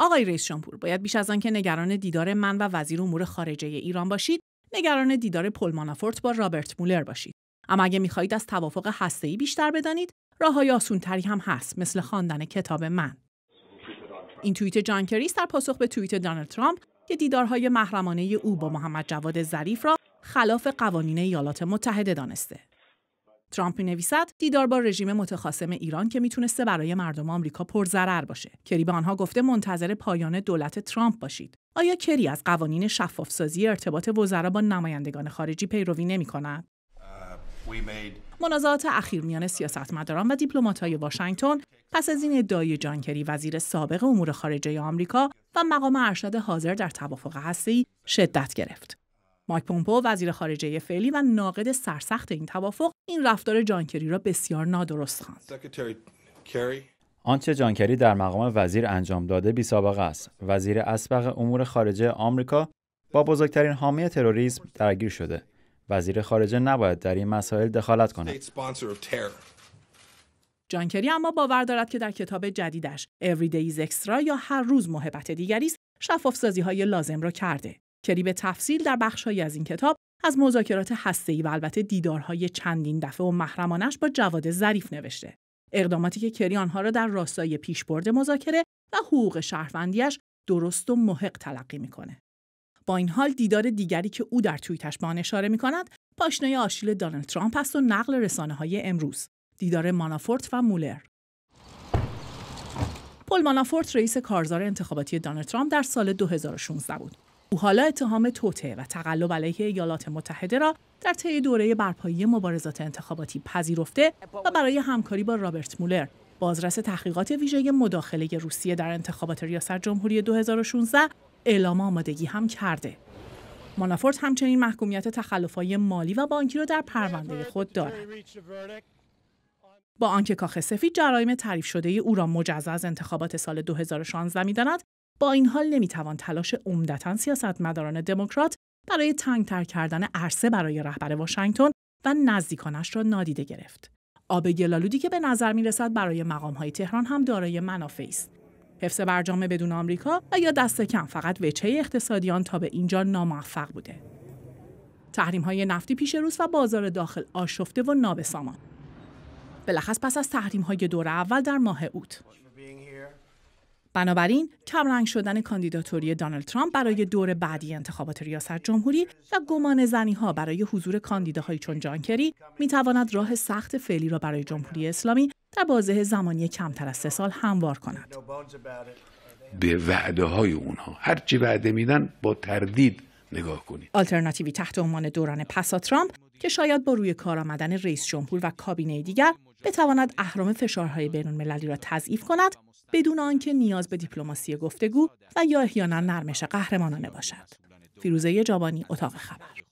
آقای رئیس جمهور باید بیش از آنکه نگران دیدار من و وزیر امور خارجه ایران باشید نگران دیدار پلمانافورت با رابرت مولر باشید اما اگه میخواهید از توافق هسته‌ای بیشتر بدانید راههای آسونتری هم هست مثل خواندن کتاب من این توییت جان در پاسخ به توییت دونالد ترامپ که دیدارهای محرمانه او با محمد جواد ظریف را خلاف قوانین ایالات متحده دانسته ترامپ نویسد دیدار با رژیم متخاصم ایران که میتونسته برای مردم آمریکا پرضرر باشه کری به آنها گفته منتظر پایان دولت ترامپ باشید آیا کری از قوانین شفافسازی ارتباط وزرا با نمایندگان خارجی پیروی نمی کند؟ uh, منازعات اخیر میان سیاستمداران و دیپلمات‌های واشنگتن پس از این ادعای جان کری وزیر سابق امور خارجه آمریکا و مقام ارشد حاضر در توافق هسته‌ای شدت گرفت. مایک پومپو وزیر خارجه فعلی و ناقد سرسخت این توافق این رفتار جانکری را بسیار نادرست خواند. آنچه جانکری در مقام وزیر انجام داده بی سابقه است. وزیر اسبق امور خارجه آمریکا با بزرگترین حامی تروریسم درگیر شده. وزیر خارجه نباید در این مسائل دخالت کند. جانکری اما باور دارد که در کتاب جدیدش Every Day is Extra یا هر روز محبت دیگری است شفاف سازی های لازم را کرده. کری به تفصیل در بخشهایی از این کتاب از مذاکرات هسته‌ای و البته دیدارهای چندین دفعه و محرمانش با جواد ظریف نوشته. اقداماتی که کری آنها را در راستای پیشبرد مذاکره و حقوق شهروندیش درست و محق تلقی میکنه. با این حال دیدار دیگری که او در توییتش به اشاره می پاشنه آشیل دانالد ترامپ است و نقل رسانه های امروز دیدار مانافورت و مولر پل مانافورت رئیس کارزار انتخاباتی دانالد ترامپ در سال 2016 بود او حالا اتهام توته و تقلب علیه ایالات متحده را در طی دوره برپایی مبارزات انتخاباتی پذیرفته و برای همکاری با رابرت مولر بازرس تحقیقات ویژه مداخله روسیه در انتخابات ریاست جمهوری 2016 اعلام آمادگی هم کرده. مانافورت همچنین محکومیت تخلفهای مالی و بانکی را در پرونده خود دارد. با آنکه کاخ سفید جرایم تعریف شده ای او را مجزا از انتخابات سال 2016 میداند با این حال نمیتوان تلاش عمدتا سیاستمداران دموکرات برای تنگتر کردن عرصه برای رهبر واشنگتن و نزدیکانش را نادیده گرفت. آب گلالودی که به نظر میرسد برای مقام های تهران هم دارای منافعی است. حفظ برجام بدون آمریکا و یا دست کم فقط وچه اقتصادیان تا به اینجا ناموفق بوده. تحریم های نفتی پیش روز و بازار داخل آشفته و نابسامان. بلخص پس از تحریم های دور اول در ماه اوت. بنابراین کمرنگ شدن کاندیداتوری دانالد ترامپ برای دور بعدی انتخابات ریاست جمهوری و گمان زنی ها برای حضور کاندیداهایی چون جانکری می تواند راه سخت فعلی را برای جمهوری اسلامی در بازه زمانی کمتر از سه سال هموار کند. به وعده های اونها هرچی وعده میدن با تردید نگاه کنید. آلترناتیوی تحت عنوان دوران پسا ترامپ که شاید با روی کار آمدن رئیس جمهور و کابینه دیگر بتواند اهرام فشارهای بین‌المللی را تضعیف کند بدون آنکه نیاز به دیپلماسی گفتگو و یا احیانا نرمش قهرمانانه باشد. فیروزه جابانی اتاق خبر